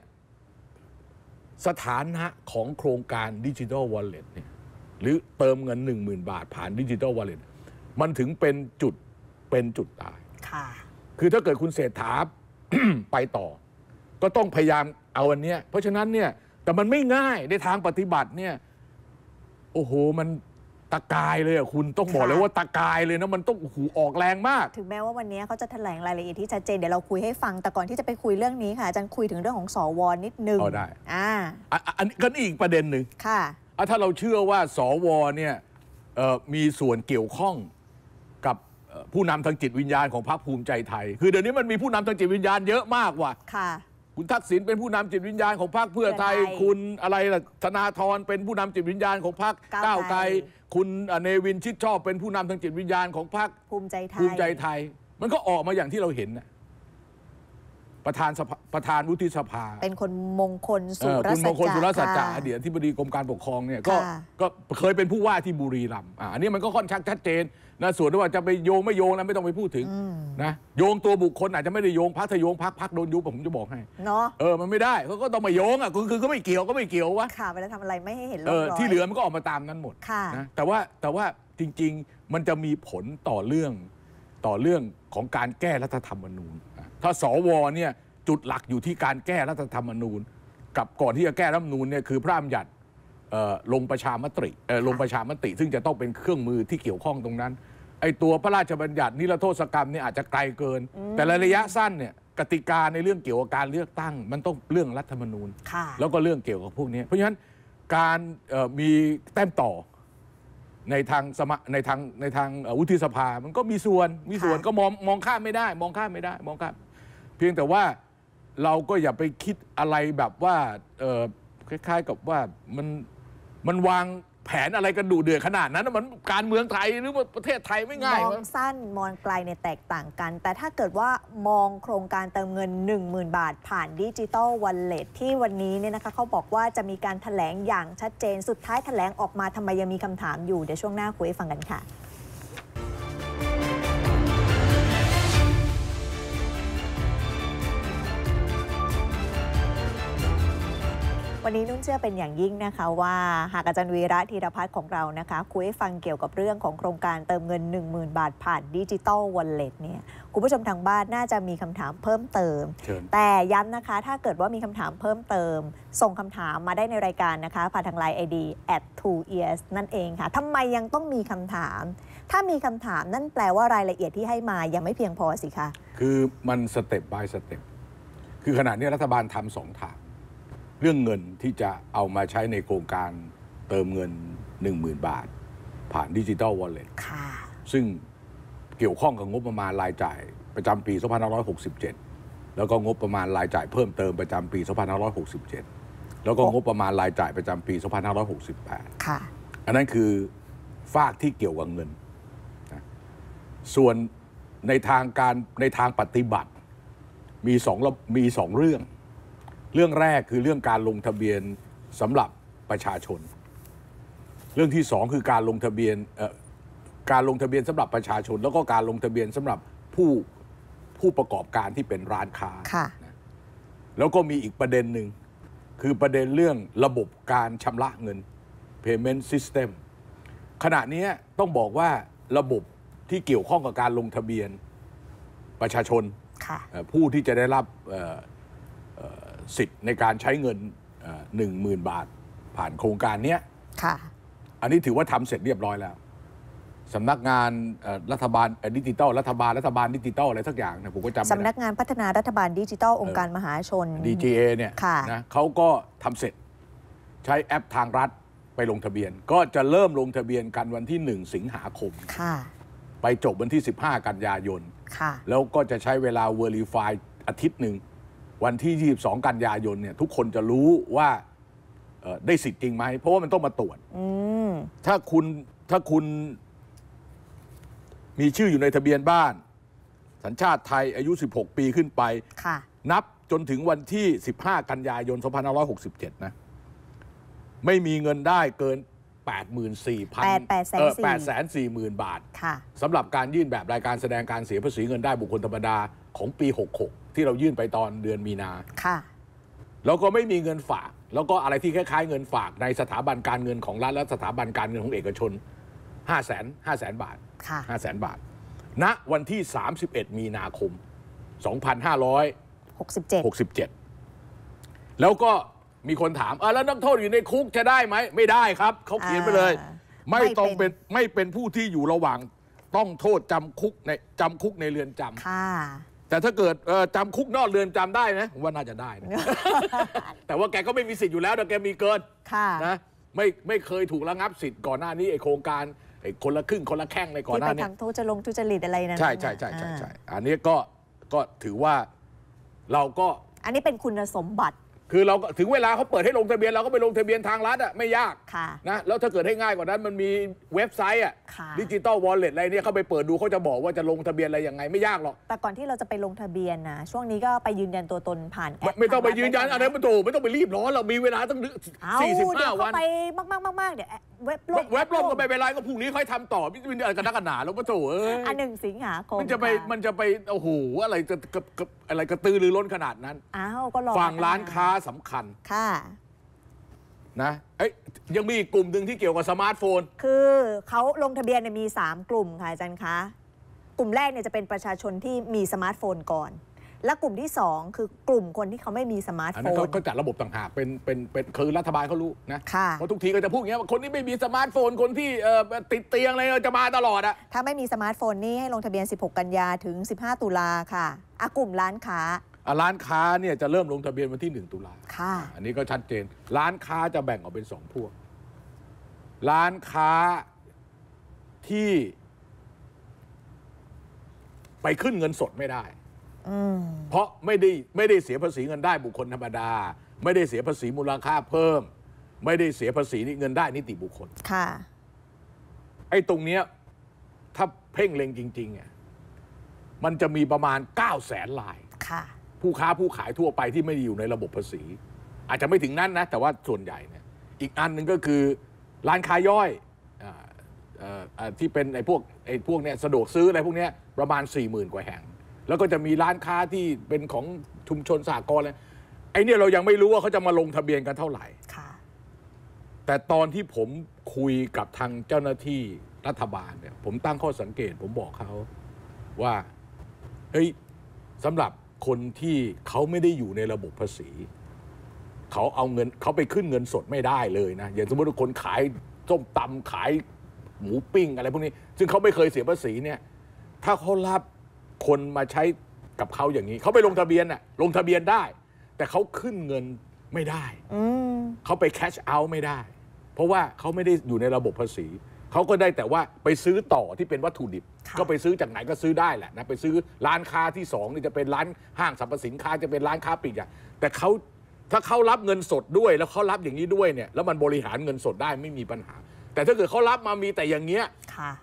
สถานะของโครงการดิจิทัลวอลเล็ตเนี่ยหรือเติมเงิน 10,000 บาทผ่านดิจิทัลวอลเล็ตมันถึงเป็นจุดเป็นจุดตายค่ะคือถ้าเกิดคุณเศรษฐาไปต่อ ก็ต้องพยายามเอาอันเนี้ย เพราะฉะนั้นเนี่ย แต่มันไม่ง่ายในทางปฏิบัติเนี่ย โอ้โห มันตะกายเลยอะคุณต้องบอกเลยว่าตะกายเลยนะ มันต้องหูออกแรงมาก ถึงแม้ว่าวันนี้เขาจะแถลงรายละเอียดที่ชัดเจน เดี๋ยวเราคุยให้ฟัง แต่ก่อนที่จะไปคุยเรื่องนี้ค่ะอาจารย์คุยถึงเรื่องของ สวนิดนึง๋อได้อ่าออันนี้ก็นอีกประเด็นหนึ่งค่ะอ่ะ ถ้าเราเชื่อว่า สวเนี่ยมีส่วนเกี่ยวข้องผู้นำทางจิตวิญญาณของพรรคภูมิใจไทย คือ เดี๋ยวนี้มันมีผู้นำทางจิตวิญญาณเยอะมากว่ะค่ะคุณทักษิณเป็นผู้นำจิตวิญญาณของพรรคเพื่อไทย คุณอะไรล่ะธนาธรเป็นผู้นำจิตวิญญาณของพรรคก้าวไกลคุณเนวินชิดชอบเป็นผู้นำทางจิตวิญญาณของพรรคภูมิใจไทยภูมิใจไทย มันก็ออกมาอย่างที่เราเห็นนะประธานประธานวุฒิสภาเป็นคนมงคลสุรศัจจาคุณมงคลสุรศัจจาอดีตที่บดีกรมการปกครองเนี่ยก็ก็เคยเป็นผู้ว่าที่บุรีรัมย์อันนี้มันก็ค่อนข้างชัดเจนนะส่วนที่ว่าจะไปโยงไม่โยงนะไม่ต้องไปพูดถึงนะโยงตัวบุคคลอาจจะไม่ได้โยงพักถ้าโยงพักพักโดนยุบผมจะบอกให้เนาะเออมันไม่ได้เขาก็ต้องมาโยงอ่ะคือคือก็ไม่เกี่ยวก็ไม่เกี่ยววะค่ะเวลาทำอะไรไม่ให้เห็นลบอยที่เหลือมันก็ออกมาตามนั้นหมดนะแต่ว่าแต่ว่าจริง ๆมันจะมีผลต่อเรื่องต่อเรื่องของการแก้รัฐธรรมนูญ ถ้าสวเนี่ยจุดหลักอยู่ที่การแก้รัฐธรรมนูญกับก่อนที่จะแก้รัฐธรรมนูญเนี่ยคือพระราชบัญญัติลงประชามติลงประชามติ ซึ่งจะต้องเป็นเครื่องมือที่เกี่ยวข้องตรงนั้น ไอ้ตัวพระราชบัญญัติ นิรโทษกรรมเนี่ย อาจจะไกลเกิน แต่ระยะสั้นเนี่ยกติกาในเรื่องเกี่ยวกับการเลือกตั้ง มันต้องเรื่องรัฐธรรมนูญแล้วก็เรื่องเกี่ยวกับพวกนี้ เพราะฉะนั้นการมีแต้มต่อในทางสมในทางในทางวุฒิสภา มันก็มีส่วน มีส่วนก็มองมองข้ามไม่ได้ มองข้ามไม่ได้ มองข้ามเพียงแต่ว่าเราก็อย่าไปคิดอะไรแบบว่าคล้ายๆกับว่ามันมันวางแผนอะไรกันดุเดือดขนาด นั้นมันการเมืองไทย หรือว่าประเทศไทยไม่ง่ายมองสั้นมองไกลในแตกต่างกัน แต่ถ้าเกิดว่ามองโครงการเติมเงิน 10,000 บาท ผ่านดิจิตอลวันเลทที่วันนี้เนี่ยนะคะเขาบอกว่าจะมีการถแถลงอย่างชัดเจนสุดท้ายถแถลงออกมาทำไมยังมีคำถามอยู่ เดี๋ยวช่วงหน้าคุยฟังกันค่ะวันนี้นุ่นเชื่อเป็นอย่างยิ่งนะคะว่า หากอาจารย์วีระธีรพัฒน์ของเรานะคะคุยให้ฟังเกี่ยวกับเรื่องของโครงการเติมเงิน 10,000 บาทผ่านดิจิตอลวอลเล็ตเนี่ยคุณผู้ชมทางบ้านน่าจะมีคำถามเพิ่มเติม แต่ย้ำนะคะถ้าเกิดว่ามีคำถามเพิ่มเติม ส่งคำถามมาได้ในรายการนะคะ ผ่านทางไลน์ ID at 2 years นั่นเองค่ะทำไมยังต้องมีคำถาม ถ้ามีคำถามนั่นแปลว่ารายละเอียดที่ให้มายังไม่เพียงพอสิคะคือมันสเต็ปบายสเต็ปคือขณะนี้รัฐบาลทำสองทางเรื่องเงินที่จะเอามาใช้ในโครงการเติมเงิน 10,000 บาท ผ่านดิจิทัลวอลเล็ตซึ่งเกี่ยวข้องกับงบประมาณรายจ่ายประจำปี2567 แล้วก็งบประมาณรายจ่ายเพิ่มเติมประจำปี2567แล้วก็งบประมาณรายจ่ายประจำปี2568ค่ะอันนั้นคือฝากที่เกี่ยวกับเงิน ส่วนในทางการในทางปฏิบัติมีสองมีสองเรื่องเรื่องแรกคือเรื่องการลงทะเบียนสำหรับประชาชน เรื่องที่สองคือการลงทะเบียนการลงทะเบียนสำหรับประชาชน แล้วก็การลงทะเบียนสำหรับผู้ผู้ประกอบการที่เป็นร้านค้าแล้วก็มีอีกประเด็นหนึ่งคือประเด็นเรื่องระบบการชำระเงิน payment system ขณะนี้ต้องบอกว่าระบบที่เกี่ยวข้องกับการลงทะเบียนประชาชนผู้ที่จะได้รับสิทธิ์ในการใช้เงินหนึ่งหมื่นบาทผ่านโครงการเนี้ยค่ะอันนี้ถือว่าทำเสร็จเรียบร้อยแล้ว สำนักงานรัฐบาลดิจิตอลรัฐบาลรัฐบาลดิจิตอลอะไรสักอย่างนะผมก็จำสำนักงานพัฒนารัฐบาลดิจิตอลองค์การมหาชน DGA เนี่ยนะเขาก็ทำเสร็จใช้แอปทางรัฐไปลงทะเบียน ก็จะเริ่มลงทะเบียนกันวันที่1สิงหาคม ไปจบวันที่ 15 กันยายนแล้วก็จะใช้เวลาเวอ v e r ฟ f y อาทิตย์หนึ่งวันที่ 22 กันยายนเนี่ย ทุกคนจะรู้ว่าได้สิทธิ์จริงไหม เพราะว่ามันต้องมาตรวจถ้าคุณถ้าคุณ มีชื่ออยู่ในทะเบียนบ้าน สัญชาติไทยอายุ 16 ปีขึ้นไป นับจนถึงวันที่ 15 กันยายน 2567 นะ ไม่มีเงินได้เกิน 84,000 840,000 บาทสำหรับการยื่นแบบรายการแสดงการเสียภาษีเงินได้บุคคลธรรมดาของปี 66ที่เรายื่นไปตอนเดือนมีนาค่ะแล้วก็ไม่มีเงินฝาก แล้วก็อะไรที่คล้ายๆ เงินฝากในสถาบันการเงินของรัฐและสถาบันการเงินของเอกชนห้าแสนห้าแสนบาทห้าแสนบาท ณวันที่สามสิบเอ็ดมีนาคมสสอองพันหห้้ารยกิบเจ็ดแล้วก็มีคนถามออแล้วนักโทษอยู่ในคุกจะได้ไหมไม่ได้ครับเขาเขียนไปเลย ไม่ต้องเป็นไม่เป็นผู้ที่อยู่ระหว่างต้องโทษจำคุกในจำคุกในเรือนจำแต่ถ้าเกิดจำคุกนอกเรือนจำได้นะมว่าน่าจะได้นะแต่ว่าแกก็ไม่มีสิทธิ์อยู่แล้วแต่แกมีเกินค่ะนะไม่ไม่เคยถูกระงับสิทธิ์ก่อนหน้านี้ไอโครงการไอคนละครึ่งคนละแข้งในก่อนหน้านี้ที่ไปทำโทษจะลงทุจริตอะไรนั่นใช่ใช่ใช่ใช่ใช่อันนี้ก็ก็ถือว่าเราก็ อันนี้เป็นคุณสมบัติคือเราก็ถึงเวลาเขาเปิดให้ลงทะเบียน เราก็ไปลงทะเบียนทางรัฐอ่ะไม่ยากะนะแล้วถ้าเกิดให้ง่ายกว่านั้นมันมีเว็บไซต์อ่ะดิจิตอลวอลเล็ตอะไรเนี่ยเขาไปเปิดดูเขาจะบอกว่าจะลงทะเบียนอะไรยังไงไม่ยากหรอกแต่ก่อนที่เราจะไปลงทะเบียนนะ ช่วงนี้ก็ไปยืนยันตัวตนผ่านแอปไม่ต้องไปยืนยันอะไรมันโตไม่ต้องไปรีบร้อนเรามีเวลาตั้งสี่สิบห้าวันไปมากมากมากเดี๋ยวเว็บล่มเว็บล่มก็ไปเปลาไรก็พรุ่งนี้ค่อยทำต่อไม่เป็นอะไรกันนักหนาแล้วันโตเอออันหนึ่งสิงหาคมมันจะไปมันจะไปโอ้โหอะไรจะกอะไรกระตือรือร้นขนาดนั้นอ้าวก็อฝั่งร้านค้าสำคัญ ค่ะ นะ เอ้ยยังมีกลุ่มหนึ่งที่เกี่ยวกับสมาร์ทโฟน คือ เขาลงทะเบียนเนี่ยมี 3 กลุ่มค่ะอาจารย์คะ กลุ่มแรกเนี่ยจะเป็นประชาชนที่มีสมาร์ทโฟนก่อน และกลุ่มที่ 2 คือกลุ่มคนที่เขาไม่มีสมาร์ทโฟน อันนั้นเขาจัดระบบต่างหาก เป็น เป็น เป็นคือรัฐบาลเขารู้นะ เพราะทุกทีก็จะพูดอย่างเงี้ย คนที่ไม่มีสมาร์ทโฟน คนที่ติดเตียงอะไรจะมาตลอดอะถ้าไม่มีสมาร์ทโฟนนี่ให้ลงทะเบียน 16 กันยาถึง 15 ตุลาค่ะอะกลุ่มร้านค้าร้านค้าเนี่ยจะเริ่มลงทะเบียนวันที่หนึ่งตุลาค่ะอันนี้ก็ชัดเจน ร้านค้าจะแบ่งออกเป็นสองพวก ร้านค้าที่ ไปขึ้นเงินสดไม่ได้ เพราะไม่ได้ไม่ได้เสียภาษีเงินได้บุคคลธรรมดา ไม่ได้เสียภาษีมูลค่า เพิ่ม ไม่ได้เสียภาษีเงินได้ นิติบุคคลค่ะไอ้ตรงเนี้ยถ้าเพ่งเล็งจริงๆี่ยมันจะมีประมาณเก้าแสนลายค่ะผู้ค้าผู้ขายทั่วไปที่ไม่ได้อยู่ในระบบภาษี อาจจะไม่ถึงนั้นนะ แต่ว่าส่วนใหญ่เนี่ยอีกอันหนึ่งก็คือร้านค้าย่อยออที่เป็นไอ้พวกไอ้พวกเนี่ยสะดวกซื้ออะไรพวกเนี้ยประมาณ4มื่นกว่าแห่ง แล้วก็จะมีร้านค้าที่เป็นของชุมชนสากลเลยไอ้นี่เรายังไม่รู้ว่าเขาจะมาลงทะเบียนกันเท่าไหร่ แต่ตอนที่ผมคุยกับทางเจ้าหน้าที่รัฐบาลเนี่ยผมตั้งข้อสังเกตผมบอกเขาว่าเฮ้ยสำหรับคนที่เขาไม่ได้อยู่ในระบบภาษี เขาเอาเงินเขาไปขึ้นเงินสดไม่ได้เลยนะ อย่างสมมติว่าคนขายส้มตำขายหมูปิ้ง อะไรพวกนี้ ซึ่งเขาไม่เคยเสียภาษีเนี่ย ถ้าเขารับคนมาใช้กับเขาอย่างนี้ เขาไปลงทะเบียนน่ะลงทะเบียนได้ แต่เขาขึ้นเงินไม่ได้เขาไปแคชเอาท์ไม่ได้ เพราะว่าเขาไม่ได้อยู่ในระบบภาษีเขาก็ได้แต่ว่าไปซื้อต่อที่เป็นวัตถุดิบ ก็ไปซื้อจากไหนก็ซื้อได้แหละนะไปซื้อร้านค้าที่2นี่จะเป็นร้านห้างสรรพสินค้าจะเป็นร้านค้าปิดอ่ะแต่เขาถ้าเขารับเงินสดด้วย แล้วเขารับอย่างนี้ด้วยเนี่ย แล้วมันบริหารเงินสดได้ไม่มีปัญหา แต่ถ้าเกิดเขารับมามีแต่อย่างเงี้ย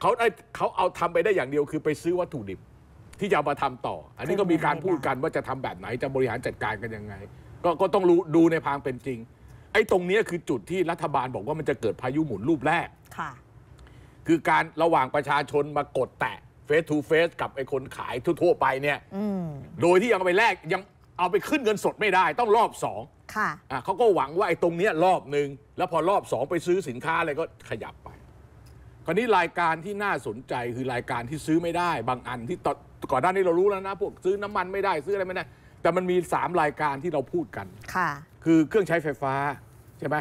เขาได้เขาเอาทำไปได้อย่างเดียวคือ ไปซื้อวัตถุดิบ ที่จะมาทำต่อ อันนี้ก็มีการพูดกันว่าจะทำแบบไหนจะบริหารจัดการกันยังไง ก็ก็ต้องรู้ดูในพางเป็นจริงไอ้ตรงนี้คือจุดที่รัฐบาลบอกว่ามันจะเกิดพายุหมุนรูปแรกคือการระหว่างประชาชนมากดแตะเฟสทูเฟสกับไอ้คนขายทั่วๆไปเนี่ยโดยที่ยังไปแลกยังเอาไปขึ้นเงินสดไม่ได้ ต้องรอบสองค่ะเขาก็หวังว่าไอ้ตรงเนี้ยรอบหนึ่งแล้วพอรอบสองไปซื้อสินค้าอะไรก็ขยับไป คราวนี้รายการที่น่าสนใจคือรายการที่ซื้อไม่ได้ บางอันที่ก่อนหน้านี้เรารู้แล้วนะพวก ซื้อน้ำมันไม่ได้ซื้ออะไรไม่ได้ แต่มันมี 3 รายการที่เราพูดกันค่ะคือเครื่องใช้ไฟฟ้าใช่ไหม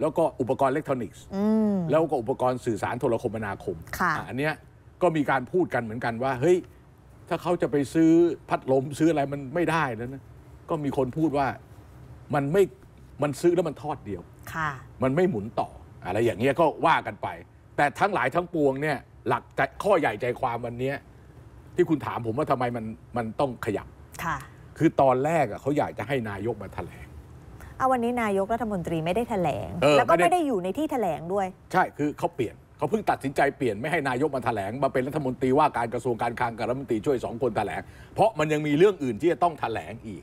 แล้วก็อุปกรณ์อิเล็กทรอนิกส์แล้วก็อุปกรณ์สื่อสารโทรคมนาคมอันเนี้ยก็มีการพูดกันเหมือนกันว่าเฮ้ยถ้าเขาจะไปซื้อพัดลมซื้ออะไรมันไม่ได้แล้วนะก็มีคนพูดว่ามันไม่มันซื้อแล้วมันทอดเดียวมันไม่หมุนต่อ อะไรอย่างเงี้ยก็ว่ากันไป แต่ทั้งหลายทั้งปวงเนี่ย หลักข้อใหญ่ใจความวันนี้ที่คุณถามผมว่าทำไมมันมันต้องขยับค่ะคือตอนแรกเขาอยากจะให้นายกมาแถลงเอาวันนี้นายกรัฐมนตรีไม่ได้แถลง แล้วก็ไม่ได้อยู่ในที่แถลงด้วย ใช่คือเขาเปลี่ยนเขาเพิ่งตัดสินใจเปลี่ยนไม่ให้นายกมาแถลงมาเป็นรัฐมนตรีว่าการกระทรวงการคลังกับรัฐมนตรีช่วยสองคนแถลงเพราะมันยังมีเรื่องอื่นที่จะต้องแถลงอีก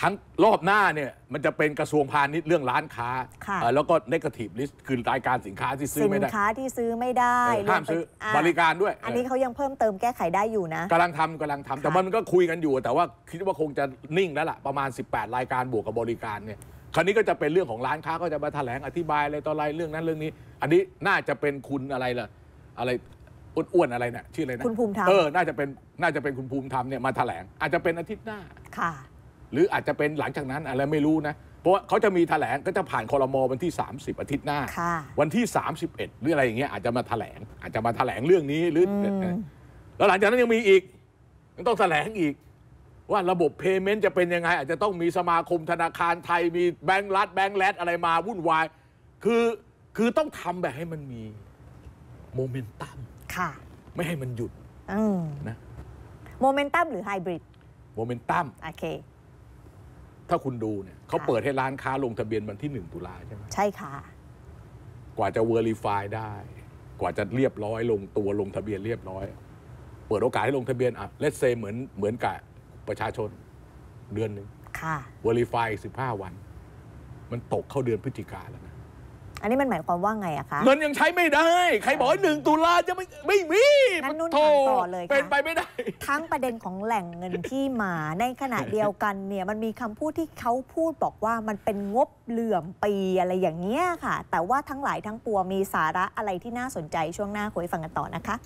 ครั้งรอบหน้าเนี่ยมันจะเป็นกระทรวงพาณิชย์เรื่องร้านค้าแล้วก็เนกาทีฟลิสต์คือรายการสินค้าที่ซื้อไม่ได้สินค้าที่ซื้อไม่ได้ห้ามซื้อบริการด้วย อันนี้เขายังเพิ่มเติมแก้ไขได้อยู่นะกำลังทำกำลังทำแต่มันก็คุยกันอยู่แต่ว่าคิดว่าคงจะนิ่งแล้วล่ะประมาณ 18 รายการบวกกับบริการเนี่ยคราวนี้ก็จะเป็นเรื่องของร้านค้าก็จะมาแถลงอธิบายอะไรต่ออะไรเรื่องนั้นเรื่องนี้ อันนี้น่าจะเป็นคุณอะไรล่ะอะไรอ้วนๆอะไรเนี่ยชื่ออะไรนะคุณภูมิธรรมเออน่าจะเป็นน่าจะเป็นคุณภูมิธรรมเนี่ยมาแถลงอาจจะเป็นอาทิตย์หน้าค่ะ หรืออาจจะเป็นหลังจากนั้นอะไรไม่รู้นะเพราะว่าเขาจะมีแถลงก็จะผ่านคอรมอวันที่ 30อาทิตย์หน้าวันที่ 31หรืออะไรอย่างเงี้ยอาจจะมาแถลง อาจจะมาแถลงเรื่องนี้หรืออแล้วหลังจากนั้นยังมีอีก ต้องแถลงอีกว่าระบบเพย์เมนต์จะเป็นยังไง อาจจะต้องมีสมาคมธนาคารไทย มีแบงก์รัฐแบงก์แลดอะไรมาวุ่นวาย คือคือต้องทำแบบให้มันมีโมเมนตัมค่ะ ไม่ให้มันหยุดนะโมเมนตัมหรือไฮบริดโมเมนตัมโอเค ถ้าคุณดูเนี่ยเขาเปิดให้ร้านค้าลงทะเบียนวันที่หนึ่งตุลาใช่ไหมใช่ค่ะ กว่าจะเวอร์ลิฟายได้ กว่าจะเรียบร้อยลงตัวลงทะเบียนเรียบร้อยเปิดโอกาสให้ลงทะเบียนอ่ะเลสเซเหมือนเหมือนกับประชาชนเดือนหนึ่งค่ะวอลไฟายสิบห้าวัน มันตกเข้าเดือนพฤศจิกาแล้วนะ อันนี้มันหมายความว่าไงอะคะเงินยังใช้ไม่ได้ ใครบอกว่าหนึ่งตุลา จะไม่ไม่มีนั่นนู่นต่อเลยเป็นไปไม่ได้ ทั้งประเด็นของแหล่งเงินที่มาในขณะเดียวกันเนี่ย มันมีคำพูดที่เขาพูดบอกว่ามันเป็นงบเหลื่อมปีอะไรอย่างเงี้ยค่ะ แต่ว่าทั้งหลายทั้งปวงมีสาระอะไรที่น่าสนใจช่วงหน้าคุยฟังกันต่อนะคะ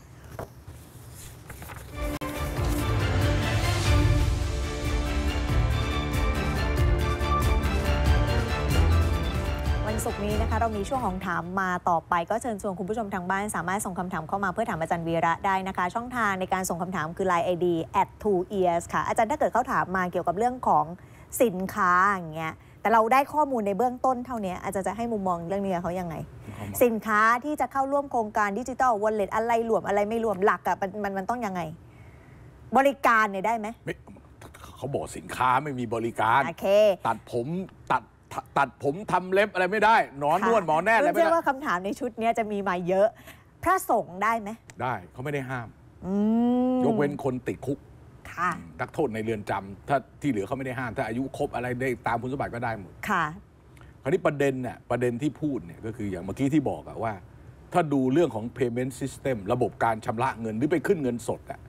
เรามีช่วงของถามมาต่อไป ก็เชิญชวนคุณผู้ชมทางบ้าน สามารถส่งคำถามเข้ามาเพื่อถามอาจารย์วีระได้นะคะ ช่องทางในการส่งคำถามคือ Line ID at two ears ค่ะ อาจารย์ถ้าเกิดเขาถามมาเกี่ยวกับเรื่องของสินค้า อย่างเงี้ยแต่เราได้ข้อมูลในเบื้องต้นเท่านี้อาจารย์จะให้มุมมองเรื่องนี้เขายังไง สินค้าที่จะเข้าร่วมโครงการดิจิตอลวอลเล็ตอะไรรวมอะไรไม่รวมหลักอะมันมันต้องยังไง บริการเนี่ยได้ไหมเขาบอกสินค้าไม่มีบริการตัดผมตัดตัดผมทำเล็บอะไรไม่ได้หนอนนวดหมอแน่อะไรไม่ได้เชื่อว่าคำถามในชุดนี้จะมีมาเยอะ พระสงฆ์ได้ไหมได้เขาไม่ได้ห้ามยกเว้นคนติดคุกนักโทษในเรือนจำ ถ้าที่เหลือเขาไม่ได้ห้าม ถ้าอายุครบอะไรได้ตามคุณสมบัติก็ได้หมดค่ะ คราวนี้ประเด็นเนี่ยประเด็นที่พูดเนี่ยก็คืออย่างเมื่อกี้ที่บอกอะว่า ถ้าดูเรื่องของ payment system ระบบการชำระเงินหรือไปขึ้นเงินสดอะ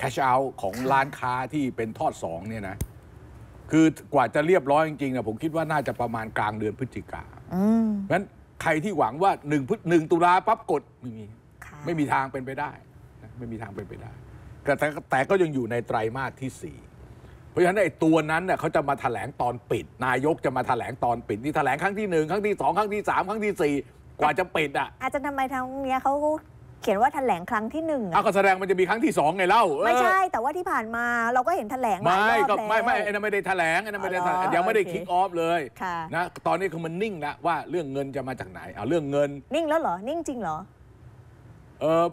cash out ของร้านค้าที่เป็นทอดสองเนี่ยนะคือกว่าจะเรียบร้อยจริงๆนะผมคิดว่าน่าจะประมาณกลางเดือนพฤศจิกาเพราะฉะนั้นใครที่หวังว่าหนึ่งพฤหนึ่งตุลาปั๊บกดไม่มีไม่มีทางเป็นไปได้นะไม่มีทางเป็นไปได้แต่แต่แต่ก็ยังอยู่ในไตรมาสที่สี่เพราะฉะนั้นไอ้ตัวนั้นเน่ยเขาจะมาแถลงตอนปิด นายกจะมาแถลงตอนปิดที่แถลงครั้งที่หนึ่งครั้งที่สองครั้งที่สามครั้งที่สี่กว่าจะปิดอ่ะ อาจารย์ทำไมทางเนี้ยเขาเขียนว่าแถลงครั้งที่หนึ่งอะก็แสดงมันจะมีครั้งที่สองไงเล่าไม่ใช่แต่ว่าที่ผ่านมา เราก็เห็นแถลงหลาไม่ก็ไม่ไม่ไอ้นั่นไม่ได้แถลงไอ้นั่นไม่ได้แถลง๋ยังไม่ได้คิกออฟเลยค่ะนะตอนนี้คือมันนิ่งแล้วว่าเรื่องเงินจะมาจากไหนเอาเรื่องเงินนิ่งแล้วเหรอนิ่งจริงเหรอเออ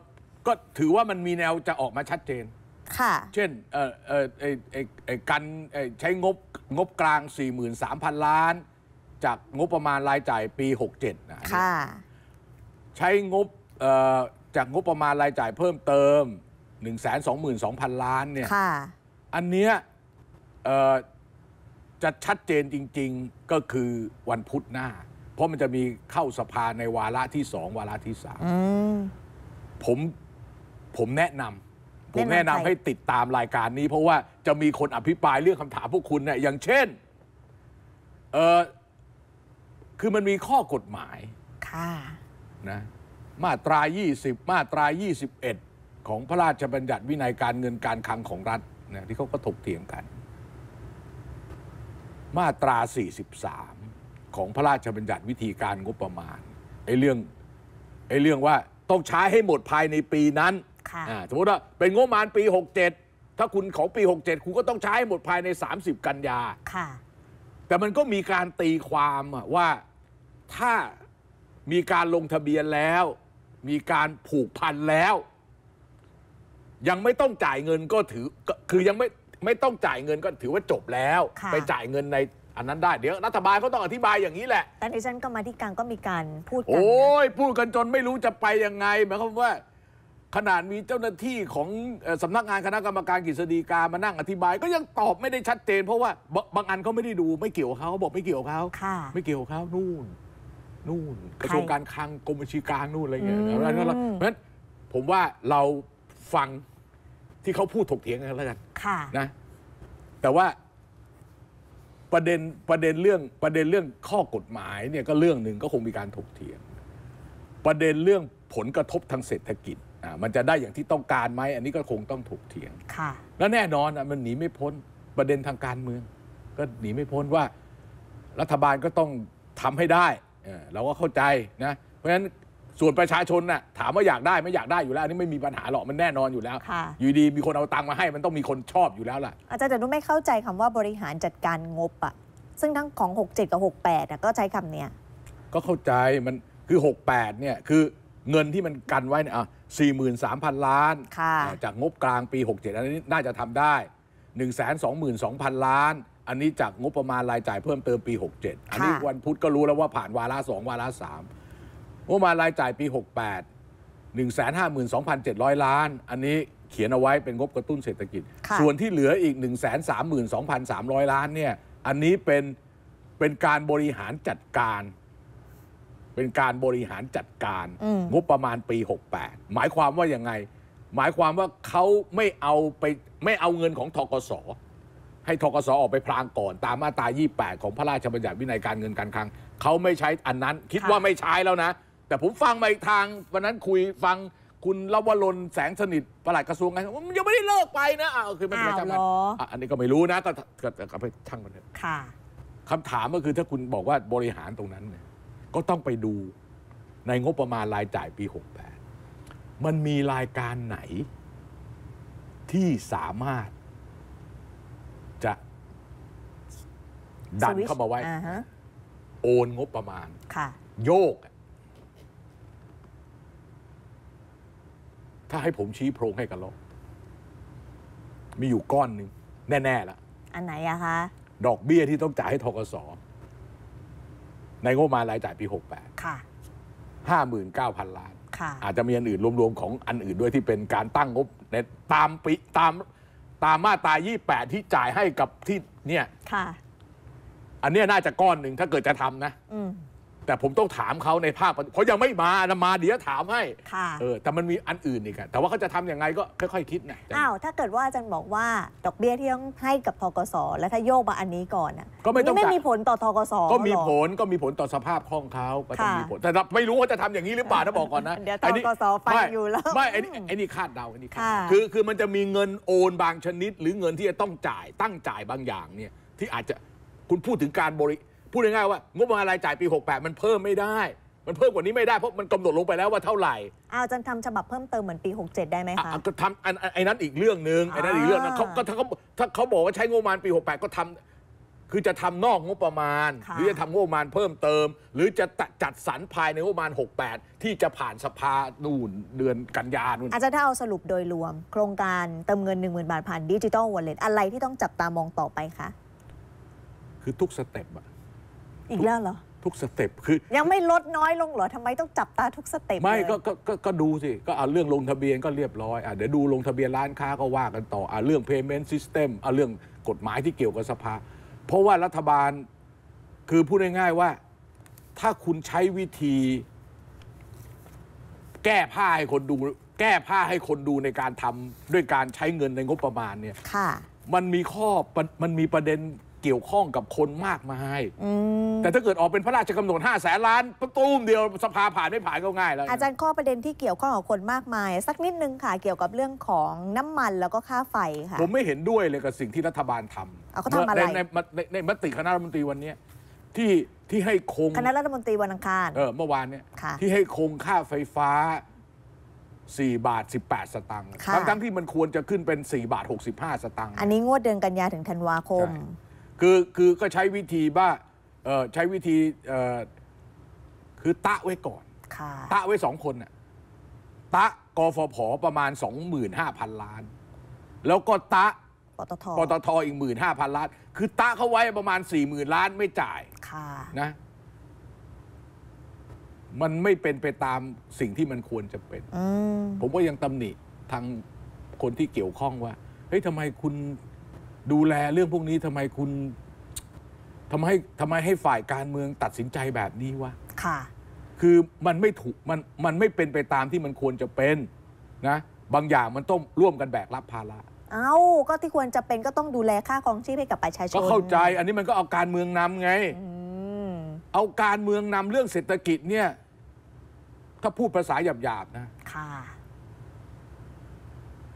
ก็ถือว่ามันมีแนวจะออกมาชัดเจนค่ะเช่นเออเออไอ้ไอไอกันไอ้ใช้งบงบกลาง 43,000 ล้าน จากงบประมาณรายจ่ายปี 67นะนค่ะใช้งบเอ่อจากงบประมาณรายจ่ายเพิ่มเติม 1 2 2 0 0 0 ล้าน เนี่ยอันเนี้ยจะชัดเจนจริง ๆ ก็คือวันพุธหน้า เพราะมันจะมีเข้าสภาในวาระที่สองวาระที่สามผมผมแนะนำผมแนะนำให้ติดตามรายการนี้ เพราะว่าจะมีคนอภิปรายเรื่องคำถามพวกคุณเนี่ยอย่างเช่น เออคือมันมีข้อกฎหมายนะมาตรา 20 มาตรา 21 ของพระราชบัญญัติวินัยการเงินการคลังของรัฐนะที่เขาก็ถกเถียงกัน มาตรา 43 ของพระราชบัญญัติวิธีการงบประมาณไอ้เรื่องไอ้เรื่องว่าต้องใช้ให้หมดภายในปีนั้นสมมติว่าเป็นงบประมาณปี 67 ถ้าคุณของปี 67 คุณก็ต้องใช้ให้หมดภายใน 30 กันยาแต่มันก็มีการตีความว่าถ้ามีการลงทะเบียนแล้วมีการผูกพันแล้ว ยังไม่ต้องจ่ายเงินก็ถือคือยังไม่ไม่ต้องจ่ายเงินก็ถือว่าจบแล้ว ไปจ่ายเงินในอันนั้นได้เดี๋ยว รัฐบาลเขาต้องอธิบายอย่างนี้แหละแต่ในชั้นกรรมาธิการก็มีการพูดกัโอ้ะยพูดกันจนไม่รู้จะไปยังไงหมายความว่าขนาดมีเจ้าหน้าที่ของสำสำนักงานคณะกรรมการกฤษฎีกามานั่งอธิบาย ก็ยังตอบไม่ได้ชัดเจนเพราะว่า บางบางอันเขาไม่ได้ดูไม่เกี่ยวเขาบอกไม่เกี่ยวเขาค่ะไม่เกี่ยวเขานู่นนู่นกระทรวงการคลังกรมบัญชีกลางนู่นอะไรเงี้ยเพราะฉะนั้นผมว่าเราฟังที่เขาพูดถกเถียงกันแล้วกันนะ แต่ว่าประเด็นประเด็นเรื่องประเด็นเรื่องข้อกฎหมายเนี่ยก็เรื่องหนึ่งก็คงมีการถกเถียง ประเด็นเรื่องผลกระทบทางเศรษฐกิจอ่ามันจะได้อย่างที่ต้องการไหมอันนี้ก็คงต้องถกเถียงค่ะ แล้วแน่นอนอ่ะมันหนีไม่พ้นประเด็นทางการเมือง ก็หนีไม่พ้นว่ารัฐบาลก็ต้องทำให้ได้เราก็เข้าใจนะ เพราะฉะนั้นส่วนประชาชนน่ะถามว่าอยากได้ไม่อยากได้อยู่แล้ว อันนี้ไม่มีปัญหาหรอกมันแน่นอนอยู่แล้วอยู่ดีมีคนเอาตังค์มาให้มันต้องมีคนชอบอยู่แล้วล่ะ อาจารย์แต่นุ่ไม่เข้าใจคำว่าบริหารจัดการงบอ่ะ ซึ่งทั้งของ 67กับ68ก็ใช้คำเนี้ย ก็เข้าใจมันคือ 68เนี่ยคือเงินที่มันกันไว้เนี่ยอ่ะ43,000 ล้าน จากงบกลางปี 67อันนี้น่าจะทำได้ 122,000 ล้านอันนี้จากงบประมาณรายจ่ายเพิ่มเติมปี 67 อันนี้วันพุธก็รู้แล้วว่าผ่านวาระสองวาระสามงบประมาณรายจ่ายปี 68 152,700 ล้าน อันนี้เขียนเอาไว้เป็นงบกระตุ้นเศรษฐกิจ ส่วนที่เหลืออีก 132,300 ล้านเนี่ยอันนี้เป็นเป็นการบริหารจัดการ เป็นการบริหารจัดการงบประมาณปี 68 หมายความว่าอย่างไง หมายความว่าเขาไม่เอาไปไม่เอาเงินของทกศให้ทกศออกไปพรางก่อน ตามมาตรา 28 ของพระราชบัญญัติวินัยการเงินการคลังเขาไม่ใช้อันนั้น คิดว่าไม่ใช้แล้วนะ แต่ผมฟังมาอีกทาง วันนั้นคุยฟังคุณลวรนแสงสนิทประหลัดกระทรวงไง มันยังไม่ได้เลิกไปนะอ้าวคือมันไม่ใช่มันอันนี้ก็ไม่รู้นะ ก็ก็ไปช่างมันเถอะคำถามก็คือถ้าคุณบอกว่าบริหารตรงนั้นเนี่ยก็ต้องไปดูในงบประมาณรายจ่ายปี68มันมีรายการไหน ที่สามารถดันเข้ามาไว้โอนงบประมาณโยก ถ้าให้ผมชี้โพรงให้กันลบมีอยู่ก้อนหนึ่งแน่ ๆ ละ อันไหนอะคะ ดอกเบี้ยที่ต้องจ่ายให้ทกศในงบมารายจ่ายปีหหกแปด้าหมื่นเก้าพันล้านอาจจะมีอันอื่นรวม ๆ ของอันอื่นด้วยที่เป็นการตั้งงบในตามปีตามตามมาตราปดที่จ่ายให้กับที่เนี่ยอันนี้น่าจะก้อนหนึ่งถ้าเกิดจะทำนะแต่ผมต้องถามเขาในภาคเพราะยังไม่มานะมาเดี๋ยวถามให้เออ แต่มันมีอันอื่นอีกแต่ว่าเขาจะทํำยังไงก็ค่อยๆคิดนะอ้าวถ้าเกิดว่าอาจารย์บอกว่าดอกเบี้ยที่ต้องให้กับทกศแล้วถ้าโยกมาอันนี้ก่อนอ่ะก็ไม่ต้องไม่มีผลต่อทกศก็มีผลก็มีผลต่อสภาพคล่องเขาก็จะมีผลแต่ไม่รู้ว่าจะทำอย่างนี้หรือเปล่านะบอกก่อนนะเดี๋ยวทกศฟังอยู่แล้วไม่ไอ้นี่ไอ้นี่คาดเดาไอ้นี่คาดคือคือมันจะมีเงินโอนบางชนิด หรือเงินที่จะต้องจ่ายตั้งจ่ายบางอย่างเนี่ยที่อาจจะคุณพูดถึงการบริพูดง่ายๆว่างบประมาณรายจ่ายปี 68 มันเพิ่มไม่ได้ มันเพิ่มกว่านี้ไม่ได้เพราะมันกำหนดลงไปแล้วว่าเท่าไหร่อาจารย์ทำฉบับเพิ่มเติมเหมือนปี 67ได้ไหมคะ่ะทำไอ้นั้นอีกเรื่องหนึ่งไอ้นั้นอีกเรื่องนึงเขาก็ถ้าเขาถ้าเขาบอกว่าใช้งบประมาณปี 68 ก็ทำคือจะทำนอกงบประมาณ หรือจะทำงบประมาณเพิ่มเติม หรือจะจัดสรรภายในงบประมาณ 68 ที่จะผ่านสภานู่นเดือนกันยานู่นอาจจะถ้าเอาสรุปโดยรวม โครงการเติมเงิน10,000บาทผ่านดิจิทัลวอลเล็ตอะไรที่ต้องจับตามองต่อไปคะคือทุกสเต็ปอะอีกแล้วเหรอ ทุกสเต็ป คือ ยังไม่ลดน้อยลงเหรอ ทำไมต้องจับตาทุกสเต็ปไม่ก็ก็ก็ดูสิ ก็เอาเรื่องลงทะเบียนก็เรียบร้อยอ่ะเดี๋ยวดูลงทะเบียนร้านค้าก็ว่ากันต่ออ่ะเรื่อง payment system อ่ะเรื่องกฎหมายที่เกี่ยวกับสภา เพราะว่ารัฐบาลคือพูดง่ายๆว่าถ้าคุณใช้วิธี แก้ผ้าให้คนดูแก้ผ้าให้คนดูในการทำด้วยการใช้เงินในงบประมาณเนี่ยมันมีข้อมันมีประเด็นเกี่ยวข้องกับคนมากมาย แต่ถ้าเกิดออกเป็นพระราชกำหนด5้าแสนล้านตุ้มเดียวสภาผ่านไม่ผ่านก็ง่ายแล้วอาจารย์ข้อประเด็นที่เกี่ยวข้องกับคนมากมาย สักนิดนึงค่ะเกี่ยวกับเรื่องของน้ำมันแล้วก็ค่าไฟค่ะผมไม่เห็นด้วยเลยกับสิ่งที่รัฐบาลทำเขาทำอะไรในในในมติคณะรัฐมนตรีวันนี้ที่ที่ให้คงคณะรัฐมนตรีวันอังคารเออเมื่อวานเนี่ยที่ให้คงค่าไฟฟ้า 4 บาท 18 สตางค์ทั้งทั้งที่มันควรจะขึ้นเป็น 4 บาท 65สตางค์อันนี้งวดเดือนกันยาถึงธันวาคมคือคือก็ใช้วิธีว่าใช้วิธีคือตะไว้ก่อน ตะไว้สองคนน่ะตะกฟผประมาณสองหหมื่น้าพันล้าน แล้วก็ตะปตทปตทอีกหหมื่น้าพันล้าน คือตะเขาไว้ประมาณสี่หมื่นล้านไม่จ่ายนะมันไม่เป็นไปตามสิ่งที่มันควรจะเป็นผมก็ยังตำหนิทางคนที่เกี่ยวข้องว่าเฮ้ยทำไมคุณดูแลเรื่องพวกนี้ทำไมคุณทำไมทำไมให้ฝ่ายการเมืองตัดสินใจแบบนี้วะ ค่ะ คือมันไม่ถูกมันมันไม่เป็นไปตามที่มันควรจะเป็น นะ บางอย่างมันต้องร่วมกันแบกรับภาระ เอา้า ก็ที่ควรจะเป็นก็ต้องดูแลค่าครองชีพให้กับประชาชนก็เข้าใจ อันนี้มันก็เอาการเมืองนำไงเอาการเมืองนำเรื่องเศรษฐกิจเนี่ย ถ้าพูดภาษาหยาบๆนะค่ะ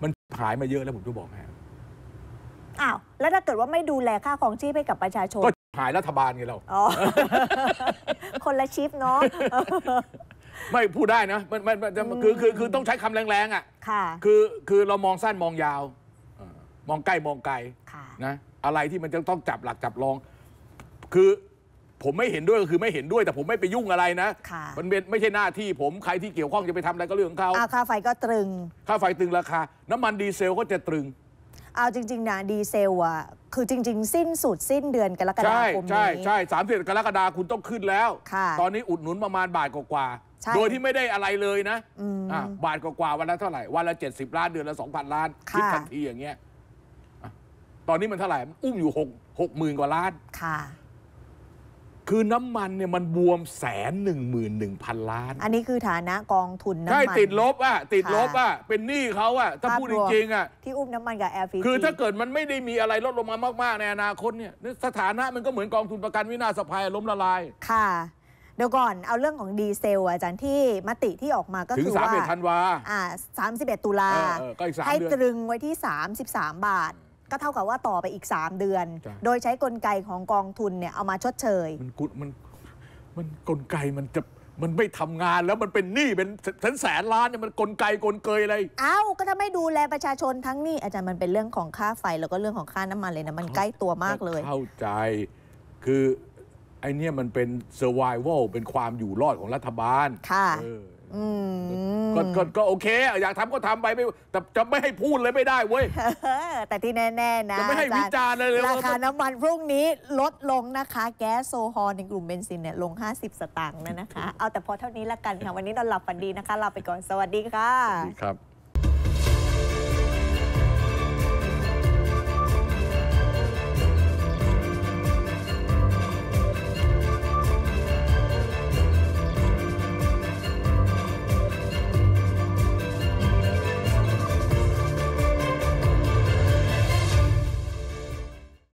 มันหายมาเยอะแล้วผมจะบอกให้อ้าวแล้วถ้าเกิดว่าไม่ดูแลค่าของชีพให้กับประชาชนก็หายรัฐบาลไงเราคนละชิปเนาะ ไม่พูดได้นะมันมันมคือคือคือต้องใช้คำแรงๆอ่ะค่ะคือคือเรามองสั้นมองยาว มองใกล้มองไกลนะอะไรที่มันจะต้องจับหลักจับรอง คือผมไม่เห็นด้วยก็คือไม่เห็นด้วยแต่ผมไม่ไปยุ่งอะไรนะะมันเป็นไม่ใช่หน้าที่ผมใครที่เกี่ยวข้องจะไปทำอะไรก็เรื่องของเขา ค่าไฟก็ตรึง ค่าไฟตึงราคาน้ำมันดีเซลก็จะตรึงเอาจริง ๆนะดีเซลอ่ะคือจริง ๆ สิ้นสุดสิ้นเดือนกรกฎาคมนี้ใช่ ใช่สามสิบกรกฎาคุณต้องขึ้นแล้วตอนนี้อุดหนุนประมาณบาทกว่าๆโดยที่ไม่ได้อะไรเลยนะบาทกว่าๆวันละเท่าไหร่วันละเจ็ดสิบล้านเดือนละสองพันล้านคิดทันทีอย่างเงี้ยตอนนี้มันเท่าไหร่อุ้มอยู่หหกกหมื่นกว่าล้านค่ะคือน้ำมันเนี่ยมันบวมแสนหนึ่งหมื่นหนึ่งพันล้าน อันนี้คือฐานะกองทุนน้ำมัน ใช่ติดลบอ่ะติดลบอ่ะเป็นหนี้เขาอ่ะถ้าพูดจริงๆอ่ะที่อุ้มน้ำมันกับแอร์ฟิีคือถ้าเกิดมันไม่ได้มีอะไรลดลงมามาก ๆ ในอนาคตเนี่ยสถานะมันก็เหมือนกองทุนประกันวินาศภัยล้มละลาย ค่ะ เดี๋ยวก่อนเอาเรื่องของดีเซลอาจารย์ที่มติที่ออกมาก็คือว่าถึง31ธันวาอ่า31ตุลาให้ตรึงไว้ที่ 33 บาทก็เท่ากับว่าต่อไปอีก 3 เดือน โดยใช้กลไกของกองทุนเนี่ยเอามาชดเชย มันกุดมันมันกลไกมันจะมันไม่ทำงานแล้วมันเป็นหนี้เป็นแสนแสนล้านเนี่ยมันกลไกกลเกยอะไรเอ้าก็ถ้าไม่ดูแลประชาชนทั้งนี้อาจารย์มันเป็นเรื่องของค่าไฟแล้วก็เรื่องของค่าน้ำมันเลยนะมันใกล้ตัวมากเลย เข้าใจคือไอเนี่ยมันเป็น survival เป็นความอยู่รอดของรัฐบาล ค่ะออก็ก็ก็โอเค อยากทำก็ทำไปไม่แต่จะไม่ให้พูดเลยไม่ได้เว้ยแต่ที่แน่ ๆ นะจะไม่ให้วิจารณ์เลยราคาน้ำมันพรุ่งนี้ลดลงนะคะ แก๊สโซฮอลในกลุ่มเบนซินเนี่ยลง 50 สตางค์นะนะคะ เอาแต่พอเท่านี้ละกันค่ะวันนี้ตอนหลับฝันดีนะคะลาไปก่อนสวัสดีค่ะครับ